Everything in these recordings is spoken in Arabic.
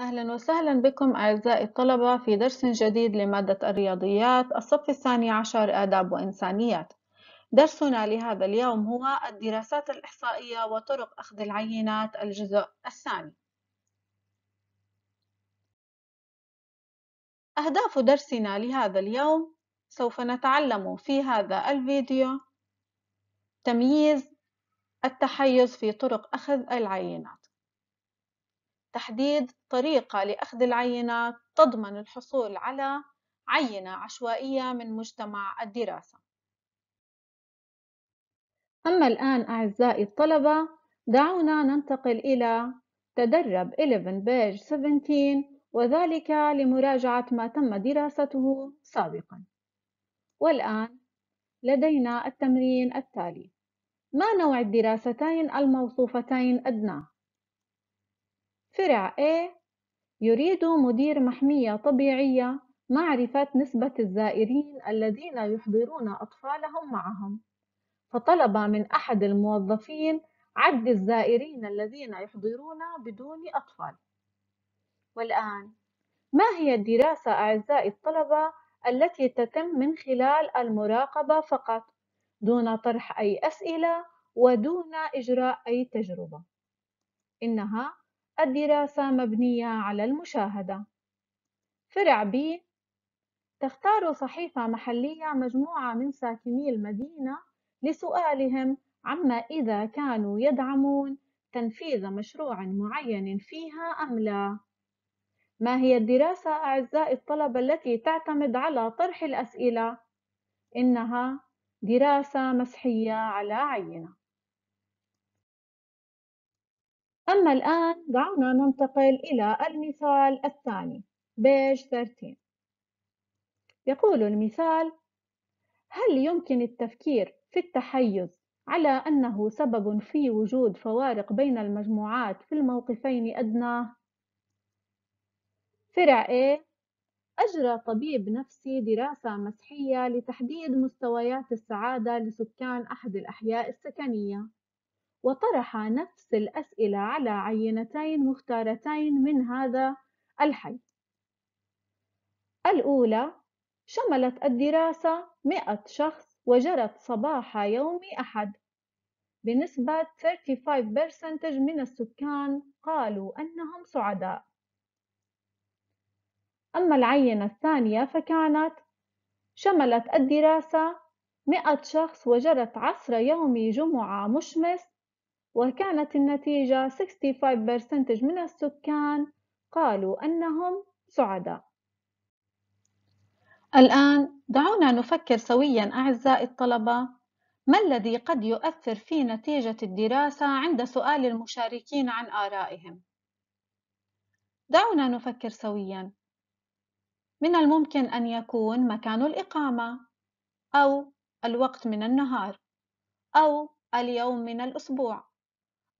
أهلا وسهلا بكم أعزائي الطلبة في درس جديد لمادة الرياضيات الصف الثاني عشر آداب وإنسانيات درسنا لهذا اليوم هو الدراسات الإحصائية وطرق أخذ العينات الجزء الثاني أهداف درسنا لهذا اليوم سوف نتعلم في هذا الفيديو تمييز التحيز في طرق أخذ العينات تحديد طريقة لأخذ العينات تضمن الحصول على عينة عشوائية من مجتمع الدراسة أما الآن أعزائي الطلبة دعونا ننتقل إلى تدرب 11 بيج 17 وذلك لمراجعة ما تم دراسته سابقا والآن لدينا التمرين التالي ما نوع الدراستين الموصوفتين أدناه؟ فرع A يريد مدير محمية طبيعية معرفة نسبة الزائرين الذين يحضرون أطفالهم معهم فطلب من أحد الموظفين عد الزائرين الذين يحضرون بدون أطفال والآن ما هي الدراسة أعزائي الطلبة التي تتم من خلال المراقبة فقط دون طرح أي أسئلة ودون إجراء أي تجربة إنها الدراسة مبنية على المشاهدة فرع بي تختار صحيفة محلية مجموعة من ساكني المدينة لسؤالهم عما إذا كانوا يدعمون تنفيذ مشروع معين فيها أم لا ما هي الدراسة أعزائي الطلبة التي تعتمد على طرح الأسئلة؟ إنها دراسة مسحية على عينة أما الآن دعونا ننتقل إلى المثال الثاني بيج 13 يقول المثال هل يمكن التفكير في التحيز على أنه سبب في وجود فوارق بين المجموعات في الموقفين أدناه؟ فرع A أجرى طبيب نفسي دراسة مسحية لتحديد مستويات السعادة لسكان أحد الأحياء السكنية وطرح نفس الأسئلة على عينتين مختارتين من هذا الحي الأولى شملت الدراسة 100 شخص وجرت صباح يوم أحد بنسبة 35% من السكان قالوا أنهم سعداء أما العينة الثانية فكانت شملت الدراسة 100 شخص وجرت عصر يوم جمعة مشمس وكانت النتيجة 65% من السكان قالوا أنهم سعداء الآن دعونا نفكر سويا أعزائي الطلبة ما الذي قد يؤثر في نتيجة الدراسة عند سؤال المشاركين عن آرائهم؟ دعونا نفكر سويا من الممكن أن يكون مكان الإقامة أو الوقت من النهار أو اليوم من الأسبوع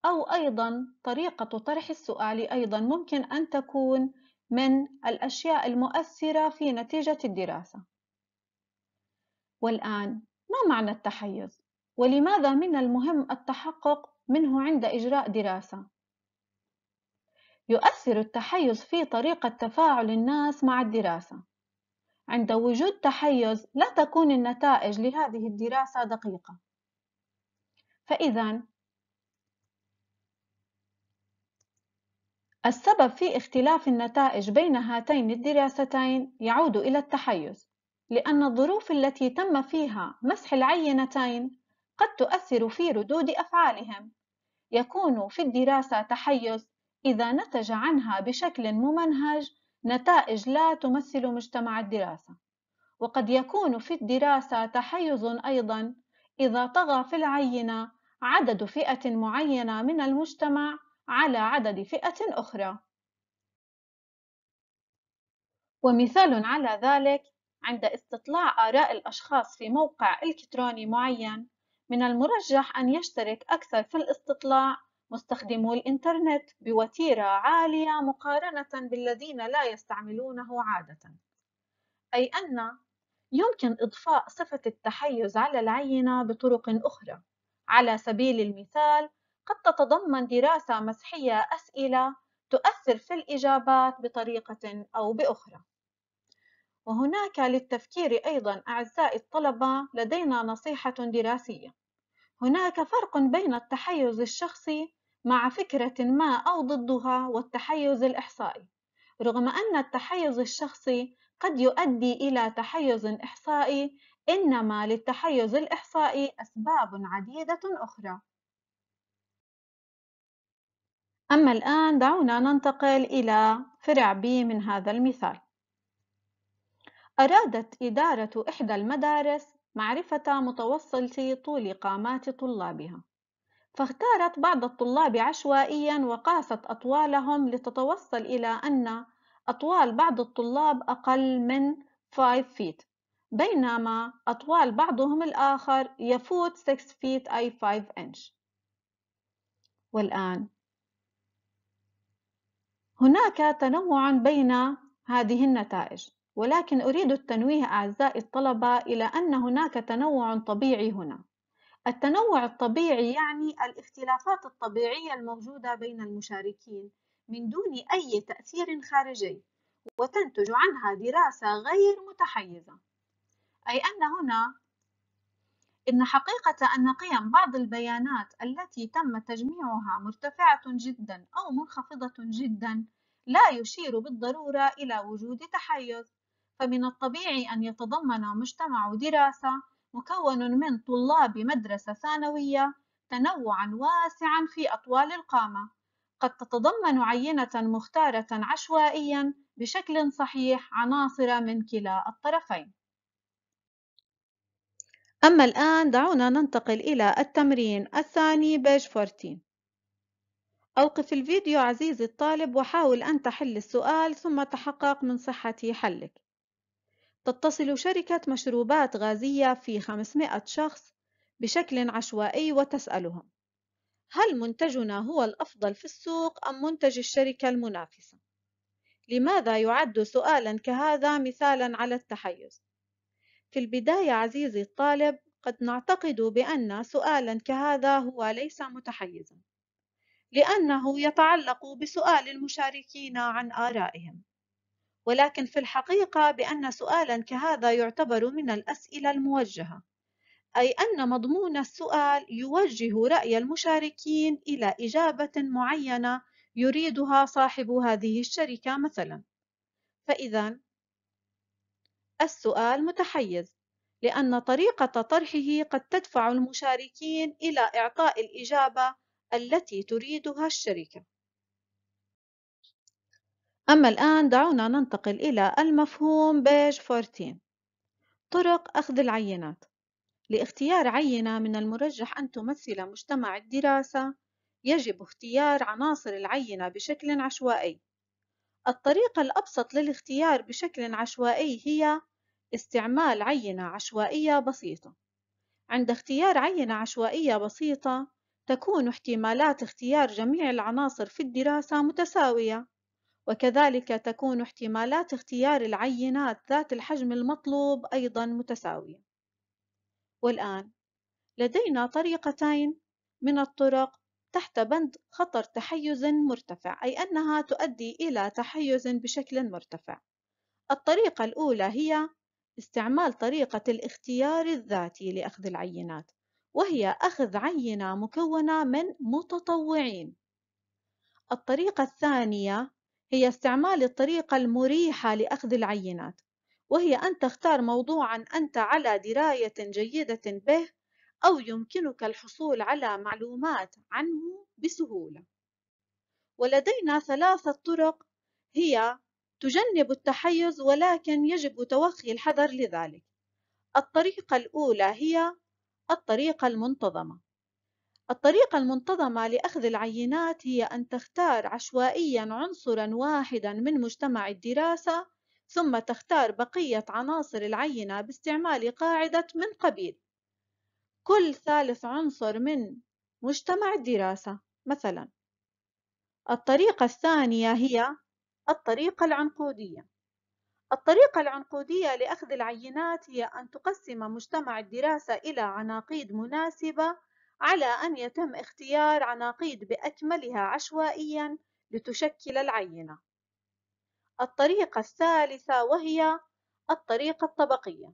أو أيضا طريقة طرح السؤال أيضا ممكن أن تكون من الأشياء المؤثرة في نتيجة الدراسة والآن ما معنى التحيز؟ ولماذا من المهم التحقق منه عند إجراء دراسة؟ يؤثر التحيز في طريقة تفاعل الناس مع الدراسة عند وجود تحيز لا تكون النتائج لهذه الدراسة دقيقة فإذا السبب في اختلاف النتائج بين هاتين الدراستين يعود إلى التحيز لأن الظروف التي تم فيها مسح العينتين قد تؤثر في ردود أفعالهم يكون في الدراسة تحيز إذا نتج عنها بشكل ممنهج نتائج لا تمثل مجتمع الدراسة وقد يكون في الدراسة تحيز أيضا إذا طغى في العينة عدد فئة معينة من المجتمع على عدد فئة أخرى ومثال على ذلك عند استطلاع آراء الأشخاص في موقع إلكتروني معين من المرجح أن يشترك أكثر في الاستطلاع مستخدمو الإنترنت بوتيرة عالية مقارنة بالذين لا يستعملونه عادة أي أن يمكن إضفاء صفة التحيز على العينة بطرق أخرى على سبيل المثال قد تتضمن دراسة مسحية أسئلة تؤثر في الإجابات بطريقة أو بأخرى وهناك للتفكير أيضا أعزائي الطلبة لدينا نصيحة دراسية هناك فرق بين التحيز الشخصي مع فكرة ما أو ضدها والتحيز الإحصائي رغم أن التحيز الشخصي قد يؤدي إلى تحيز إحصائي إنما للتحيز الإحصائي أسباب عديدة أخرى أما الآن دعونا ننتقل إلى فرع B من هذا المثال أرادت إدارة إحدى المدارس معرفة متوسط طول قامات طلابها فاختارت بعض الطلاب عشوائيا وقاست أطوالهم لتتوصل إلى أن أطوال بعض الطلاب أقل من 5 feet بينما أطوال بعضهم الآخر يفوت 6 feet أي 5 inch والآن هناك تنوع بين هذه النتائج ولكن أريد التنويه أعزائي الطلبة إلى أن هناك تنوع طبيعي هنا التنوع الطبيعي يعني الاختلافات الطبيعية الموجودة بين المشاركين من دون أي تأثير خارجي وتنتج عنها دراسة غير متحيزة أي أن هنا إن حقيقة أن قيم بعض البيانات التي تم تجميعها مرتفعة جدا أو منخفضة جدا لا يشير بالضرورة إلى وجود تحيز، فمن الطبيعي أن يتضمن مجتمع دراسة مكون من طلاب مدرسة ثانوية تنوعًا واسعًا في أطوال القامة، قد تتضمن عينة مختارة عشوائيًا بشكل صحيح عناصر من كلا الطرفين. أما الآن دعونا ننتقل إلى التمرين الثاني بيج 14 أوقف الفيديو عزيزي الطالب وحاول أن تحل السؤال ثم تحقق من صحة حلك تتصل شركة مشروبات غازية في 500 شخص بشكل عشوائي وتسألهم هل منتجنا هو الأفضل في السوق أم منتج الشركة المنافسة؟ لماذا يعد سؤالا كهذا مثالا على التحيز؟ في البداية عزيزي الطالب قد نعتقد بأن سؤالا كهذا هو ليس متحيزا لأنه يتعلق بسؤال المشاركين عن آرائهم ولكن في الحقيقة بأن سؤالا كهذا يعتبر من الأسئلة الموجهة أي أن مضمون السؤال يوجه رأي المشاركين إلى إجابة معينة يريدها صاحب هذه الشركة مثلا فإذا السؤال متحيز لأن طريقة طرحه قد تدفع المشاركين إلى إعطاء الإجابة التي تريدها الشركة. أما الآن دعونا ننتقل إلى المفهوم بيج 14 طرق أخذ العينات لاختيار عينة من المرجح أن تمثل مجتمع الدراسة يجب اختيار عناصر العينة بشكل عشوائي الطريقة الأبسط للاختيار بشكل عشوائي هي استعمال عينة عشوائية بسيطة عند اختيار عينة عشوائية بسيطة تكون احتمالات اختيار جميع العناصر في الدراسة متساوية وكذلك تكون احتمالات اختيار العينات ذات الحجم المطلوب أيضا متساوية والآن لدينا طريقتين من الطرق تحت بند خطر تحيز مرتفع أي أنها تؤدي إلى تحيز بشكل مرتفع الطريقة الأولى هي استعمال طريقة الاختيار الذاتي لأخذ العينات وهي أخذ عينة مكونة من متطوعين الطريقة الثانية هي استعمال الطريقة المريحة لأخذ العينات وهي أن تختار موضوعا أنت على دراية جيدة به أو يمكنك الحصول على معلومات عنه بسهولة ولدينا ثلاثة طرق هي تجنب التحيز ولكن يجب توخي الحذر لذلك الطريقة الأولى هي الطريقة المنتظمة الطريقة المنتظمة لأخذ العينات هي أن تختار عشوائياً عنصراً واحداً من مجتمع الدراسة ثم تختار بقية عناصر العينة باستعمال قاعدة من قبيل كل ثالث عنصر من مجتمع الدراسة مثلا الطريقة الثانية هي الطريقة العنقودية الطريقة العنقودية لأخذ العينات هي أن تقسم مجتمع الدراسة إلى عناقيد مناسبة على أن يتم اختيار عناقيد بأكملها عشوائيا لتشكل العينة الطريقة الثالثة وهي الطريقة الطبقية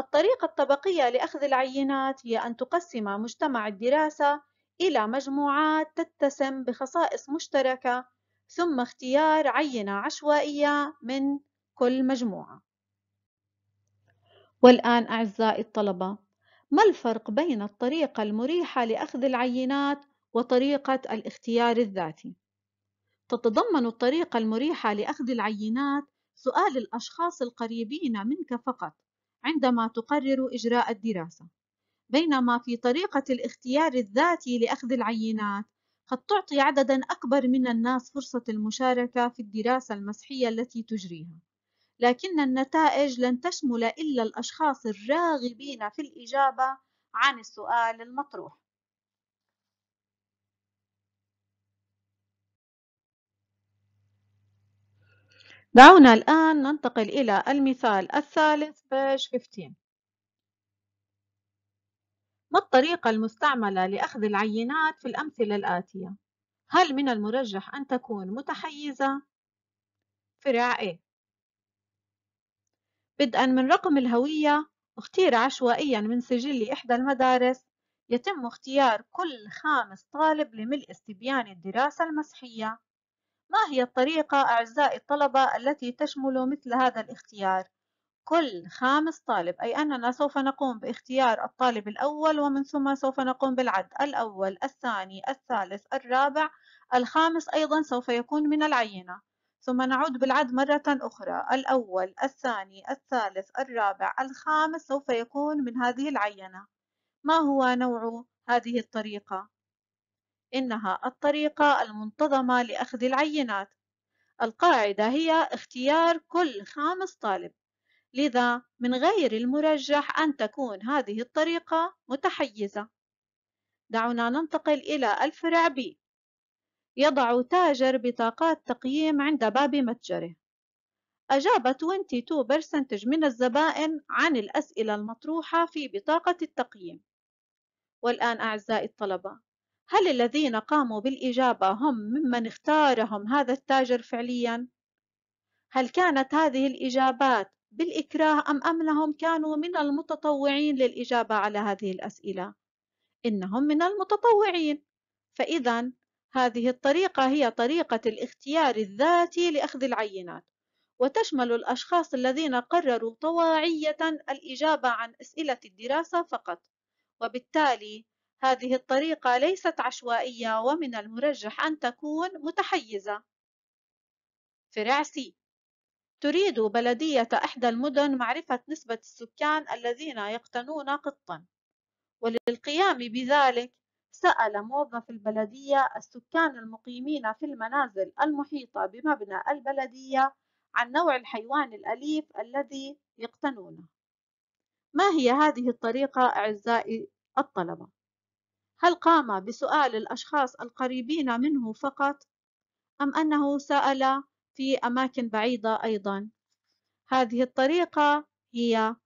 الطريقة الطبقية لأخذ العينات هي أن تقسم مجتمع الدراسة إلى مجموعات تتسم بخصائص مشتركة ثم اختيار عينة عشوائية من كل مجموعة والآن أعزائي الطلبة ما الفرق بين الطريقة المريحة لأخذ العينات وطريقة الاختيار الذاتي؟ تتضمن الطريقة المريحة لأخذ العينات سؤال الأشخاص القريبين منك فقط عندما تقرر إجراء الدراسة بينما في طريقة الاختيار الذاتي لأخذ العينات قد تعطي عددا أكبر من الناس فرصة المشاركة في الدراسة المسحية التي تجريها لكن النتائج لن تشمل إلا الأشخاص الراغبين في الإجابة عن السؤال المطروح دعونا الآن ننتقل إلى المثال الثالث page 15 ما الطريقة المستعملة لأخذ العينات في الأمثلة الآتية؟ هل من المرجح أن تكون متحيزة؟ فرع A بدءا من رقم الهوية اختير عشوائيا من سجل إحدى المدارس يتم اختيار كل خامس طالب لملء استبيان الدراسة المسحية ما هي الطريقة أعزائي الطلبة التي تشمل مثل هذا الاختيار؟ كل خامس طالب أي أننا سوف نقوم باختيار الطالب الأول ومن ثم سوف نقوم بالعد الأول الثاني الثالث الرابع الخامس أيضا سوف يكون من العينة ثم نعود بالعد مرة أخرى الأول الثاني الثالث الرابع الخامس سوف يكون من هذه العينة ما هو نوع هذه الطريقة؟ إنها الطريقة المنتظمة لأخذ العينات القاعدة هي اختيار كل خامس طالب لذا من غير المرجح أن تكون هذه الطريقة متحيزة دعونا ننتقل إلى الفرع B يضع تاجر بطاقات تقييم عند باب متجره أجاب 22% من الزبائن عن الأسئلة المطروحة في بطاقة التقييم والآن أعزائي الطلبة هل الذين قاموا بالإجابة هم ممن اختارهم هذا التاجر فعليا؟ هل كانت هذه الإجابات بالإكراه أم أنهم كانوا من المتطوعين للإجابة على هذه الأسئلة؟ إنهم من المتطوعين فإذا هذه الطريقة هي طريقة الاختيار الذاتي لأخذ العينات وتشمل الأشخاص الذين قرروا طواعية الإجابة عن أسئلة الدراسة فقط وبالتالي هذه الطريقة ليست عشوائية ومن المرجح أن تكون متحيزة. فرع سي تريد بلدية إحدى المدن معرفة نسبة السكان الذين يقتنون قطًا، وللقيام بذلك سأل موظف البلدية السكان المقيمين في المنازل المحيطة بمبنى البلدية عن نوع الحيوان الأليف الذي يقتنونه. ما هي هذه الطريقة أعزائي الطلبة؟ هل قام بسؤال الأشخاص القريبين منه فقط؟ أم أنه سأل في أماكن بعيدة أيضا؟ هذه الطريقة هي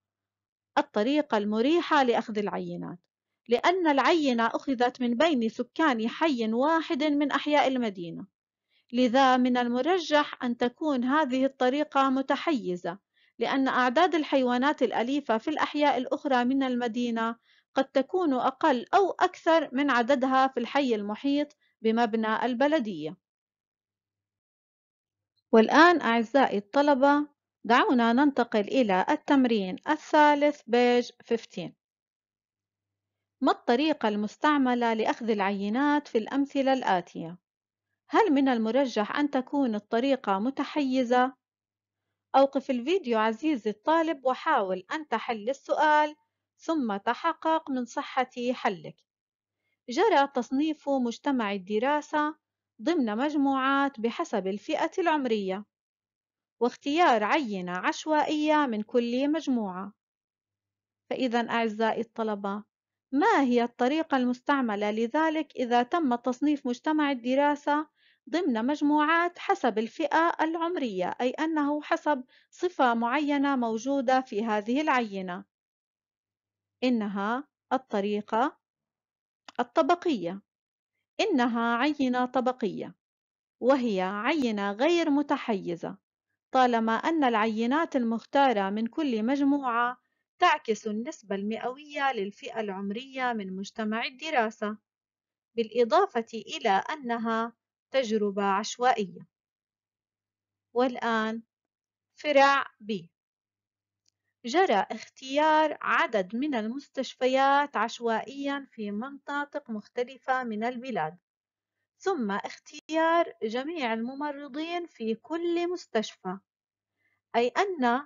الطريقة المريحة لأخذ العينات لأن العينة أخذت من بين سكان حي واحد من أحياء المدينة لذا من المرجح أن تكون هذه الطريقة متحيزة لأن أعداد الحيوانات الأليفة في الأحياء الأخرى من المدينة قد تكون أقل أو أكثر من عددها في الحي المحيط بمبنى البلدية والآن أعزائي الطلبة دعونا ننتقل إلى التمرين الثالث بيج 15 ما الطريقة المستعملة لأخذ العينات في الأمثلة الآتية؟ هل من المرجح أن تكون الطريقة متحيزة؟ أوقف الفيديو عزيزي الطالب وحاول أن تحل السؤال ثم تحقق من صحة حلك جرى تصنيف مجتمع الدراسة ضمن مجموعات بحسب الفئة العمرية واختيار عينة عشوائية من كل مجموعة فإذا أعزائي الطلبة ما هي الطريقة المستعملة لذلك إذا تم تصنيف مجتمع الدراسة ضمن مجموعات حسب الفئة العمرية أي أنه حسب صفة معينة موجودة في هذه العينة إنها الطريقة الطبقية إنها عينة طبقية وهي عينة غير متحيزة طالما أن العينات المختارة من كل مجموعة تعكس النسبة المئوية للفئة العمرية من مجتمع الدراسة بالإضافة إلى أنها تجربة عشوائية والآن فرع B جرى اختيار عدد من المستشفيات عشوائيا في مناطق مختلفة من البلاد ثم اختيار جميع الممرضين في كل مستشفى أي أن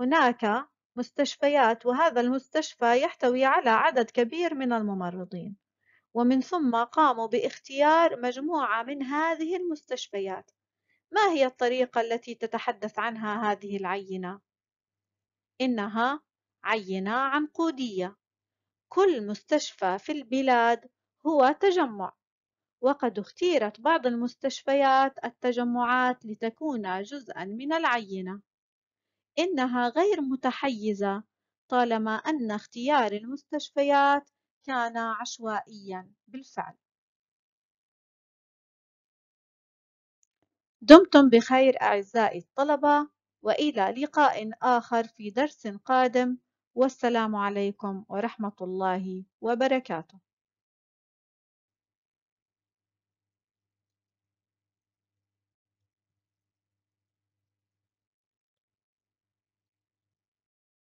هناك مستشفيات وهذا المستشفى يحتوي على عدد كبير من الممرضين ومن ثم قاموا باختيار مجموعة من هذه المستشفيات ما هي الطريقة التي تتحدث عنها هذه العينة؟ إنها عينة عنقودية كل مستشفى في البلاد هو تجمع وقد اختيرت بعض المستشفيات التجمعات لتكون جزءا من العينة إنها غير متحيزة طالما أن اختيار المستشفيات كان عشوائيا بالفعل دمتم بخير أعزائي الطلبة والى لقاء اخر في درس قادم والسلام عليكم ورحمه الله وبركاته